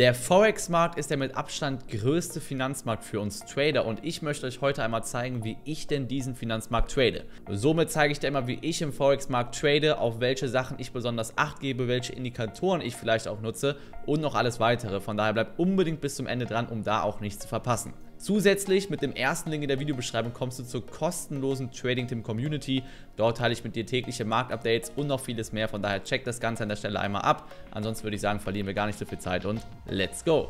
Der Forex-Markt ist der mit Abstand größte Finanzmarkt für uns Trader und ich möchte euch heute einmal zeigen, wie ich denn diesen Finanzmarkt trade. Somit zeige ich dir immer, wie ich im Forex-Markt trade, auf welche Sachen ich besonders acht gebe, welche Indikatoren ich vielleicht auch nutze und noch alles weitere. Von daher bleibt unbedingt bis zum Ende dran, um da auch nichts zu verpassen. Zusätzlich mit dem ersten Link in der Videobeschreibung kommst du zur kostenlosen Trading Team Community. Dort teile ich mit dir tägliche Marktupdates und noch vieles mehr. Von daher check das Ganze an der Stelle einmal ab. Ansonsten würde ich sagen, verlieren wir gar nicht so viel Zeit und let's go!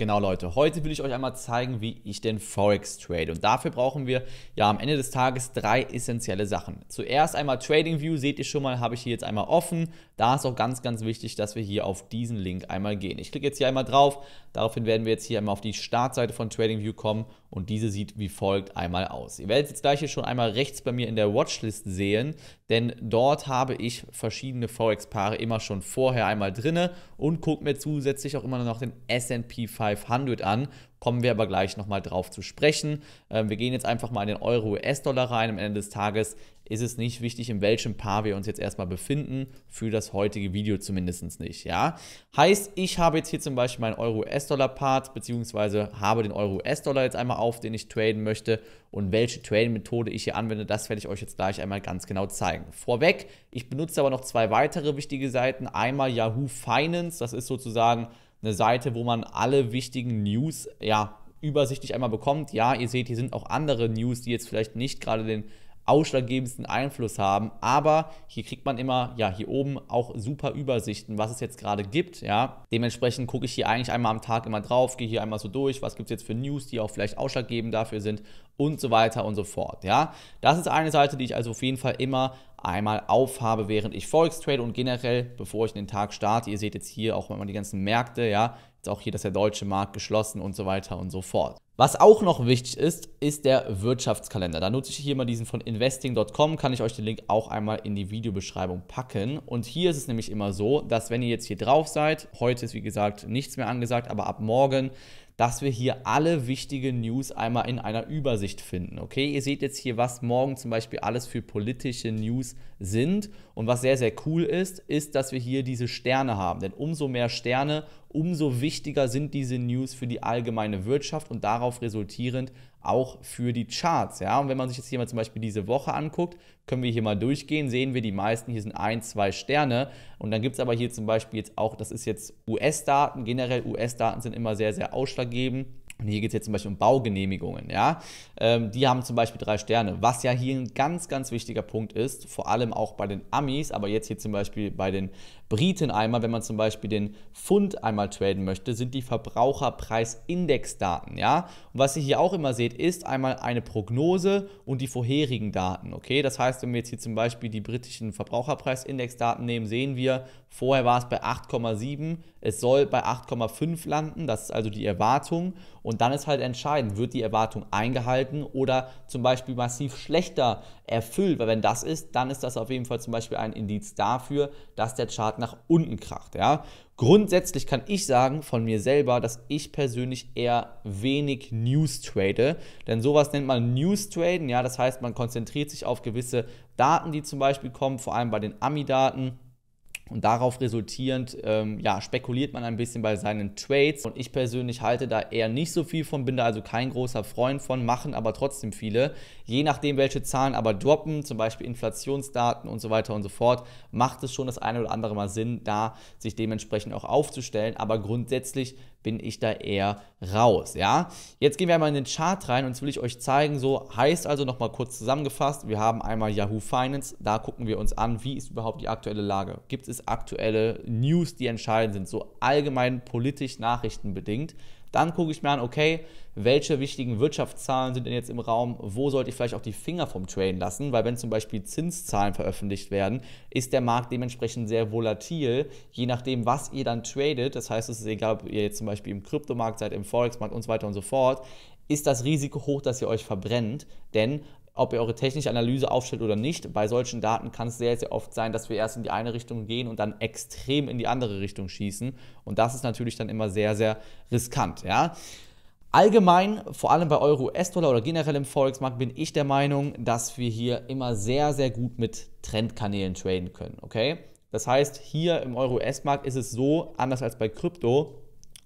Genau Leute, heute will ich euch einmal zeigen, wie ich den Forex trade und dafür brauchen wir ja am Ende des Tages drei essentielle Sachen. Zuerst einmal TradingView, seht ihr schon mal, habe ich hier jetzt einmal offen. Da ist auch ganz, ganz wichtig, dass wir hier auf diesen Link einmal gehen. Ich klicke jetzt hier einmal drauf, daraufhin werden wir jetzt hier einmal auf die Startseite von TradingView kommen und diese sieht wie folgt einmal aus. Ihr werdet jetzt gleich hier schon einmal rechts bei mir in der Watchlist sehen, denn dort habe ich verschiedene Forex-Paare immer schon vorher einmal drinne und gucke mir zusätzlich auch immer noch den S&P 500 500 an. Kommen wir aber gleich nochmal drauf zu sprechen. Ähm, wir gehen jetzt einfach mal in den Euro-US-Dollar rein. Am Ende des Tages ist es nicht wichtig, in welchem Paar wir uns jetzt erstmal befinden, für das heutige Video zumindest nicht, ja. Heißt, ich habe jetzt hier zum Beispiel meinen Euro-US-Dollar-Part, beziehungsweise habe den Euro-US-Dollar jetzt einmal auf, den ich traden möchte und welche Trading-Methode ich hier anwende, das werde ich euch jetzt gleich einmal ganz genau zeigen. Vorweg, ich benutze aber noch zwei weitere wichtige Seiten, einmal Yahoo Finance, das ist sozusagen eine Seite, wo man alle wichtigen News ja übersichtlich einmal bekommt. Ja, ihr seht, hier sind auch andere News, die jetzt vielleicht nicht gerade den ausschlaggebendsten Einfluss haben, aber hier kriegt man immer, ja, hier oben auch super Übersichten, was es jetzt gerade gibt, ja. Dementsprechend gucke ich hier eigentlich einmal am Tag immer drauf, gehe hier einmal so durch, was gibt es jetzt für News, die auch vielleicht ausschlaggebend dafür sind und so weiter und so fort, ja. Das ist eine Seite, die ich also auf jeden Fall immer einmal auf habe, während ich Forex trade und generell, bevor ich den Tag starte. Ihr seht jetzt hier auch immer die ganzen Märkte, ja, jetzt auch hier, dass der deutsche Markt geschlossen und so weiter und so fort. Was auch noch wichtig ist, ist der Wirtschaftskalender. Da nutze ich hier mal diesen von investing.com, kann ich euch den Link auch einmal in die Videobeschreibung packen. Und hier ist es nämlich immer so, dass wenn ihr jetzt hier drauf seid, heute ist wie gesagt nichts mehr angesagt, aber ab morgen dass wir hier alle wichtigen News einmal in einer Übersicht finden. Okay, ihr seht jetzt hier, was morgen zum Beispiel alles für politische News sind. Und was sehr, sehr cool ist, ist, dass wir hier diese Sterne haben. Denn umso mehr Sterne, umso wichtiger sind diese News für die allgemeine Wirtschaft und darauf resultierend auch für die Charts. Ja? Und wenn man sich jetzt hier mal zum Beispiel diese Woche anguckt, können wir hier mal durchgehen, sehen wir, die meisten hier sind ein, zwei Sterne. Und dann gibt es aber hier zum Beispiel jetzt auch, das ist jetzt US-Daten, generell US-Daten sind immer sehr, sehr ausschlaggebend. Und hier geht es jetzt zum Beispiel um Baugenehmigungen, ja. Ähm, die haben zum Beispiel drei Sterne, was ja hier ein ganz, ganz wichtiger Punkt ist, vor allem auch bei den Amis, aber jetzt hier zum Beispiel bei den Briten einmal, wenn man zum Beispiel den Pfund einmal traden möchte, sind die Verbraucherpreisindexdaten, ja. Und was ihr hier auch immer seht, ist einmal eine Prognose und die vorherigen Daten, okay. Das heißt, wenn wir jetzt hier zum Beispiel die britischen Verbraucherpreisindexdaten nehmen, sehen wir, vorher war es bei 8,7, es soll bei 8,5 landen, das ist also die Erwartung. Und dann ist halt entscheidend, wird die Erwartung eingehalten oder zum Beispiel massiv schlechter erfüllt, weil wenn das ist, dann ist das auf jeden Fall zum Beispiel ein Indiz dafür, dass der Chart nach unten kracht. Ja? Grundsätzlich kann ich sagen von mir selber, dass ich persönlich eher wenig News trade, denn sowas nennt man News Traden. Ja? Das heißt, man konzentriert sich auf gewisse Daten, die zum Beispiel kommen, vor allem bei den AMI-Daten und darauf resultierend ähm, ja, spekuliert man ein bisschen bei seinen Trades. Und ich persönlich halte da eher nicht so viel von, bin da also kein großer Freund von, machen aber trotzdem viele. Je nachdem, welche Zahlen aber droppen, zum Beispiel Inflationsdaten und so weiter und so fort, macht es schon das eine oder andere Mal Sinn, da sich dementsprechend auch aufzustellen. Aber grundsätzlich bin ich da eher raus, ja. Jetzt gehen wir einmal in den Chart rein und jetzt will ich euch zeigen, so heißt also nochmal kurz zusammengefasst, wir haben einmal Yahoo Finance, da gucken wir uns an, wie ist überhaupt die aktuelle Lage? Gibt es aktuelle News, die entscheidend sind, so allgemein politisch nachrichtenbedingt? Dann gucke ich mir an, okay, welche wichtigen Wirtschaftszahlen sind denn jetzt im Raum, wo sollte ich vielleicht auch die Finger vom Traden lassen, weil wenn zum Beispiel Zinszahlen veröffentlicht werden, ist der Markt dementsprechend sehr volatil, je nachdem, was ihr dann tradet. Das heißt, es ist egal, ob ihr jetzt zum Beispiel im Kryptomarkt seid, im Forex-Markt und so weiter und so fort, ist das Risiko hoch, dass ihr euch verbrennt, denn ob ihr eure technische Analyse aufstellt oder nicht. Bei solchen Daten kann es sehr, sehr oft sein, dass wir erst in die eine Richtung gehen und dann extrem in die andere Richtung schießen. Und das ist natürlich dann immer sehr, sehr riskant. Ja? Allgemein, vor allem bei Euro, US-Dollar oder generell im Forex-Markt, bin ich der Meinung, dass wir hier immer sehr, sehr gut mit Trendkanälen traden können. Okay? Das heißt, hier im Euro-US-Markt ist es so, anders als bei Krypto,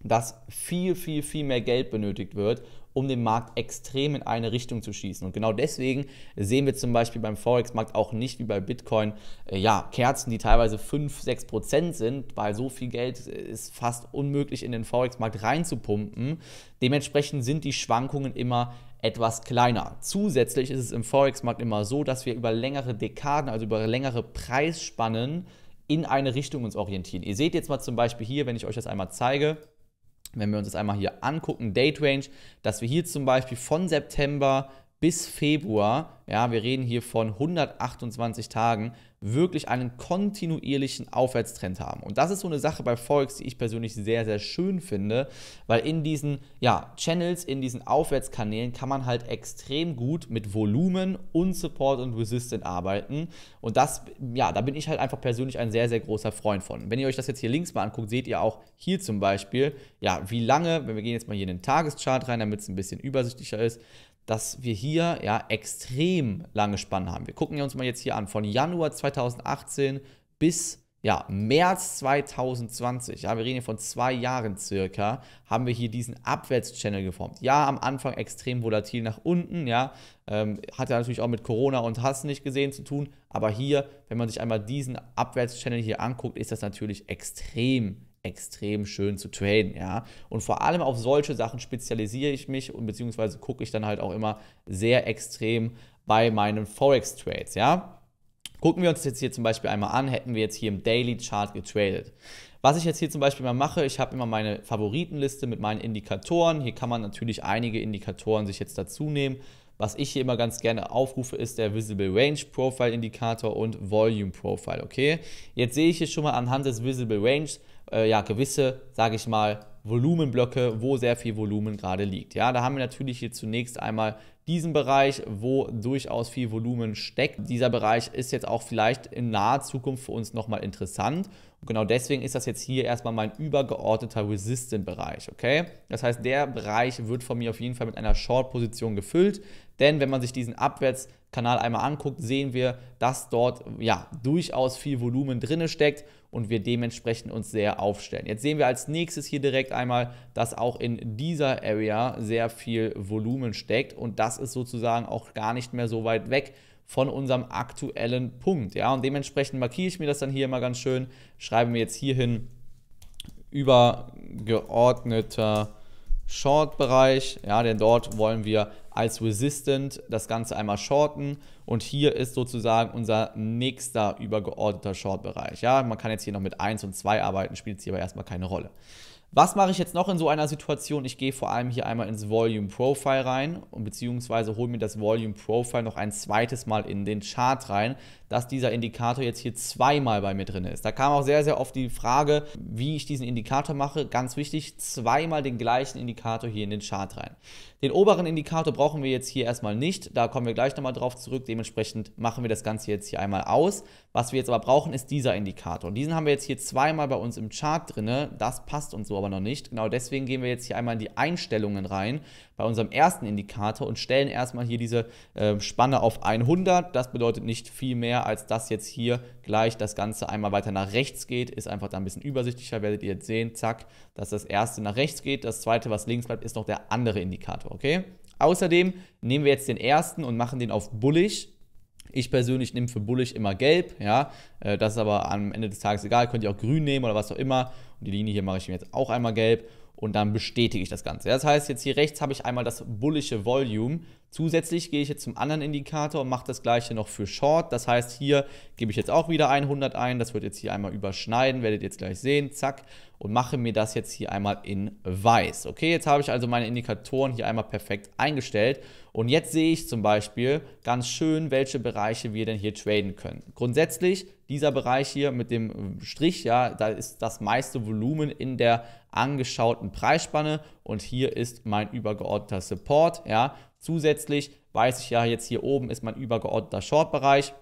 dass viel, viel, viel mehr Geld benötigt wird, um den Markt extrem in eine Richtung zu schießen. Und genau deswegen sehen wir zum Beispiel beim Forex-Markt auch nicht wie bei Bitcoin, äh, ja, Kerzen, die teilweise 5, 6 Prozent sind, weil so viel Geld ist fast unmöglich in den Forex-Markt reinzupumpen. Dementsprechend sind die Schwankungen immer etwas kleiner. Zusätzlich ist es im Forex-Markt immer so, dass wir über längere Dekaden, also über längere Preisspannen in eine Richtung uns orientieren. Ihr seht jetzt mal zum Beispiel hier, wenn ich euch das einmal zeige, wenn wir uns das einmal hier angucken, Date Range, dass wir hier zum Beispiel von September bis Februar, ja, wir reden hier von 128 Tagen, wirklich einen kontinuierlichen Aufwärtstrend haben. Und das ist so eine Sache bei Forex, die ich persönlich sehr, sehr schön finde, weil in diesen ja, Channels, in diesen Aufwärtskanälen kann man halt extrem gut mit Volumen und Support und Resistance arbeiten. Und das, ja, da bin ich halt einfach persönlich ein sehr, sehr großer Freund von. Wenn ihr euch das jetzt hier links mal anguckt, seht ihr auch hier zum Beispiel, ja, wie lange, wenn wir gehen jetzt mal hier in den Tageschart rein, damit es ein bisschen übersichtlicher ist, dass wir hier ja extrem lange Spannen haben. Wir gucken uns mal jetzt hier an, von Januar 2018 bis ja, März 2020, ja, wir reden hier von zwei Jahren circa, haben wir hier diesen Abwärtschannel geformt. Ja, am Anfang extrem volatil nach unten, ja, ähm, hat ja natürlich auch mit Corona und Hass nicht gesehen zu tun, aber hier, wenn man sich einmal diesen Abwärtschannel hier anguckt, ist das natürlich extrem, extrem schön zu traden, ja. Und vor allem auf solche Sachen spezialisiere ich mich und beziehungsweise gucke ich dann halt auch immer sehr extrem bei meinen Forex-Trades, ja. Gucken wir uns jetzt hier zum Beispiel einmal an, hätten wir jetzt hier im Daily Chart getradet. Was ich jetzt hier zum Beispiel mal mache, ich habe immer meine Favoritenliste mit meinen Indikatoren. Hier kann man natürlich einige Indikatoren sich jetzt dazu nehmen. Was ich hier immer ganz gerne aufrufe, ist der Visible Range Profile Indikator und Volume Profile, okay? Jetzt sehe ich hier schon mal anhand des Visible Range äh, ja, gewisse, sage ich mal, Volumenblöcke, wo sehr viel Volumen gerade liegt. Ja, da haben wir natürlich hier zunächst einmal diesen Bereich, wo durchaus viel Volumen steckt. Dieser Bereich ist jetzt auch vielleicht in naher Zukunft für uns nochmal interessant Genau deswegen ist das jetzt hier erstmal mein übergeordneter resistance bereich okay? Das heißt, der Bereich wird von mir auf jeden Fall mit einer Short-Position gefüllt, denn wenn man sich diesen Abwärtskanal einmal anguckt, sehen wir, dass dort ja durchaus viel Volumen drin steckt und wir dementsprechend uns sehr aufstellen. Jetzt sehen wir als nächstes hier direkt einmal, dass auch in dieser Area sehr viel Volumen steckt und das ist sozusagen auch gar nicht mehr so weit weg von unserem aktuellen Punkt. Ja, und dementsprechend markiere ich mir das dann hier mal ganz schön, schreibe mir jetzt hier hin übergeordneter Short-Bereich, ja, denn dort wollen wir als Resistant das Ganze einmal shorten und hier ist sozusagen unser nächster übergeordneter Short-Bereich. Ja, man kann jetzt hier noch mit 1 und 2 arbeiten, spielt jetzt hier aber erstmal keine Rolle. Was mache ich jetzt noch in so einer Situation? Ich gehe vor allem hier einmal ins Volume Profile rein und beziehungsweise hole mir das Volume Profile noch ein zweites Mal in den Chart rein, dass dieser Indikator jetzt hier zweimal bei mir drin ist. Da kam auch sehr, sehr oft die Frage, wie ich diesen Indikator mache. Ganz wichtig, zweimal den gleichen Indikator hier in den Chart rein. Den oberen Indikator brauchen wir jetzt hier erstmal nicht. Da kommen wir gleich nochmal drauf zurück. Dementsprechend machen wir das Ganze jetzt hier einmal aus. Was wir jetzt aber brauchen, ist dieser Indikator. Und diesen haben wir jetzt hier zweimal bei uns im Chart drin. Das passt uns so aber noch nicht. Genau deswegen gehen wir jetzt hier einmal in die Einstellungen rein bei unserem ersten Indikator und stellen erstmal hier diese äh, Spanne auf 100. Das bedeutet nicht viel mehr, als dass jetzt hier gleich das Ganze einmal weiter nach rechts geht. Ist einfach da ein bisschen übersichtlicher, werdet ihr jetzt sehen, zack, dass das erste nach rechts geht. Das zweite, was links bleibt, ist noch der andere Indikator, okay? Außerdem nehmen wir jetzt den ersten und machen den auf bullig. Ich persönlich nehme für bullig immer gelb, ja. Äh, das ist aber am Ende des Tages egal, könnt ihr auch grün nehmen oder was auch immer. Und die Linie hier mache ich mir jetzt auch einmal gelb und dann bestätige ich das Ganze. Das heißt, jetzt hier rechts habe ich einmal das bullische Volume. Zusätzlich gehe ich jetzt zum anderen Indikator und mache das gleiche noch für Short. Das heißt, hier gebe ich jetzt auch wieder 100 ein. Das wird jetzt hier einmal überschneiden, werdet ihr jetzt gleich sehen. Zack. Und mache mir das jetzt hier einmal in weiß. Okay, jetzt habe ich also meine Indikatoren hier einmal perfekt eingestellt. Und jetzt sehe ich zum Beispiel ganz schön, welche Bereiche wir denn hier traden können. Grundsätzlich dieser Bereich hier mit dem Strich, ja, da ist das meiste Volumen in der angeschauten Preisspanne und hier ist mein übergeordneter Support, ja. Zusätzlich weiß ich ja jetzt hier oben ist mein übergeordneter Short-Bereich.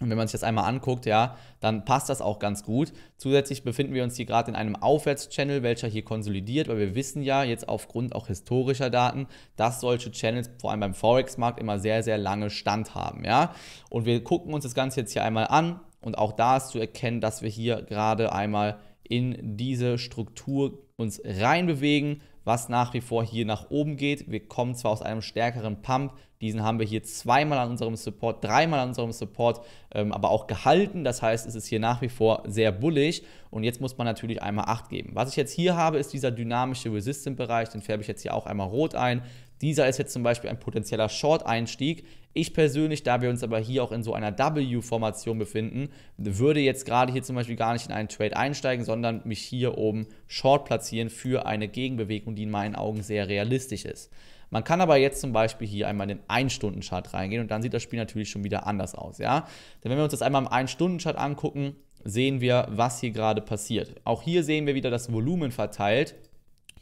Und wenn man sich das einmal anguckt, ja, dann passt das auch ganz gut. Zusätzlich befinden wir uns hier gerade in einem Aufwärtschannel, welcher hier konsolidiert, weil wir wissen ja jetzt aufgrund auch historischer Daten, dass solche Channels vor allem beim Forex-Markt immer sehr, sehr lange Stand haben, ja. Und wir gucken uns das Ganze jetzt hier einmal an. Und auch da ist zu erkennen, dass wir hier gerade einmal in diese Struktur uns reinbewegen, was nach wie vor hier nach oben geht. Wir kommen zwar aus einem stärkeren Pump, diesen haben wir hier zweimal an unserem Support, dreimal an unserem Support, ähm, aber auch gehalten. Das heißt, es ist hier nach wie vor sehr bullig und jetzt muss man natürlich einmal Acht geben. Was ich jetzt hier habe, ist dieser dynamische resistance bereich den färbe ich jetzt hier auch einmal rot ein. Dieser ist jetzt zum Beispiel ein potenzieller Short-Einstieg. Ich persönlich, da wir uns aber hier auch in so einer W-Formation befinden, würde jetzt gerade hier zum Beispiel gar nicht in einen Trade einsteigen, sondern mich hier oben Short platzieren für eine Gegenbewegung, die in meinen Augen sehr realistisch ist. Man kann aber jetzt zum Beispiel hier einmal in den 1-Stunden-Chart reingehen und dann sieht das Spiel natürlich schon wieder anders aus. Ja? Denn wenn wir uns das einmal im 1-Stunden-Chart angucken, sehen wir, was hier gerade passiert. Auch hier sehen wir wieder das Volumen verteilt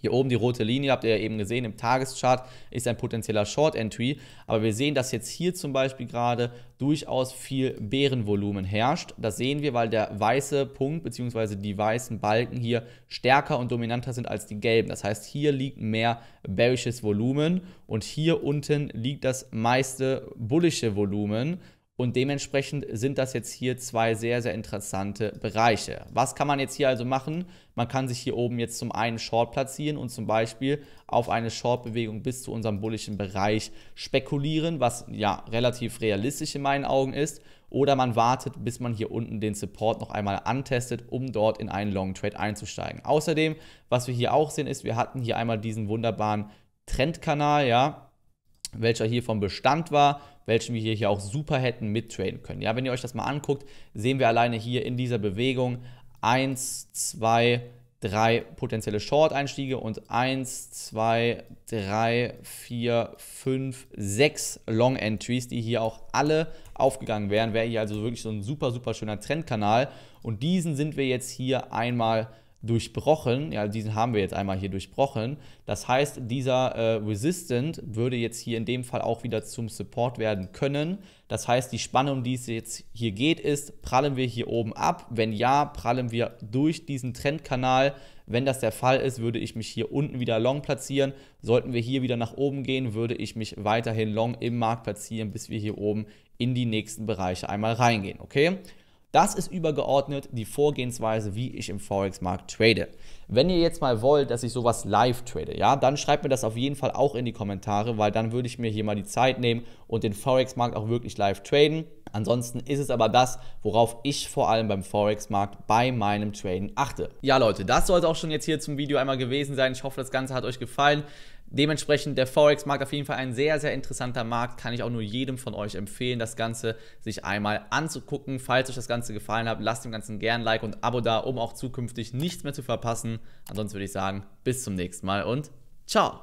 hier oben die rote Linie, habt ihr ja eben gesehen, im Tageschart ist ein potenzieller Short-Entry. Aber wir sehen, dass jetzt hier zum Beispiel gerade durchaus viel Bärenvolumen herrscht. Das sehen wir, weil der weiße Punkt bzw. die weißen Balken hier stärker und dominanter sind als die gelben. Das heißt, hier liegt mehr bearishes Volumen und hier unten liegt das meiste bullische Volumen. Und dementsprechend sind das jetzt hier zwei sehr, sehr interessante Bereiche. Was kann man jetzt hier also machen? Man kann sich hier oben jetzt zum einen Short platzieren und zum Beispiel auf eine Short-Bewegung bis zu unserem bullischen Bereich spekulieren, was ja relativ realistisch in meinen Augen ist. Oder man wartet, bis man hier unten den Support noch einmal antestet, um dort in einen Long Trade einzusteigen. Außerdem, was wir hier auch sehen, ist, wir hatten hier einmal diesen wunderbaren Trendkanal, ja, welcher hier vom Bestand war welchen wir hier, auch super hätten mittraden können. Ja, wenn ihr euch das mal anguckt, sehen wir alleine hier in dieser Bewegung 1, 2, 3 potenzielle Short-Einstiege und 1, 2, 3, 4, 5, 6 Long-Entries, die hier auch alle aufgegangen wären. Wäre hier also wirklich so ein super, super schöner Trendkanal. Und diesen sind wir jetzt hier einmal durchbrochen. Ja, diesen haben wir jetzt einmal hier durchbrochen. Das heißt, dieser äh, Resistant würde jetzt hier in dem Fall auch wieder zum Support werden können. Das heißt, die Spannung, um die es jetzt hier geht, ist, prallen wir hier oben ab? Wenn ja, prallen wir durch diesen Trendkanal. Wenn das der Fall ist, würde ich mich hier unten wieder long platzieren. Sollten wir hier wieder nach oben gehen, würde ich mich weiterhin long im Markt platzieren, bis wir hier oben in die nächsten Bereiche einmal reingehen. Okay? Das ist übergeordnet die Vorgehensweise, wie ich im Forex-Markt trade. Wenn ihr jetzt mal wollt, dass ich sowas live trade, ja, dann schreibt mir das auf jeden Fall auch in die Kommentare, weil dann würde ich mir hier mal die Zeit nehmen und den Forex-Markt auch wirklich live traden. Ansonsten ist es aber das, worauf ich vor allem beim Forex-Markt bei meinem Traden achte. Ja, Leute, das soll es auch schon jetzt hier zum Video einmal gewesen sein. Ich hoffe, das Ganze hat euch gefallen. Dementsprechend der Forex-Markt auf jeden Fall ein sehr, sehr interessanter Markt. Kann ich auch nur jedem von euch empfehlen, das Ganze sich einmal anzugucken. Falls euch das Ganze gefallen hat, lasst dem Ganzen gern Like und Abo da, um auch zukünftig nichts mehr zu verpassen. Ansonsten würde ich sagen, bis zum nächsten Mal und ciao!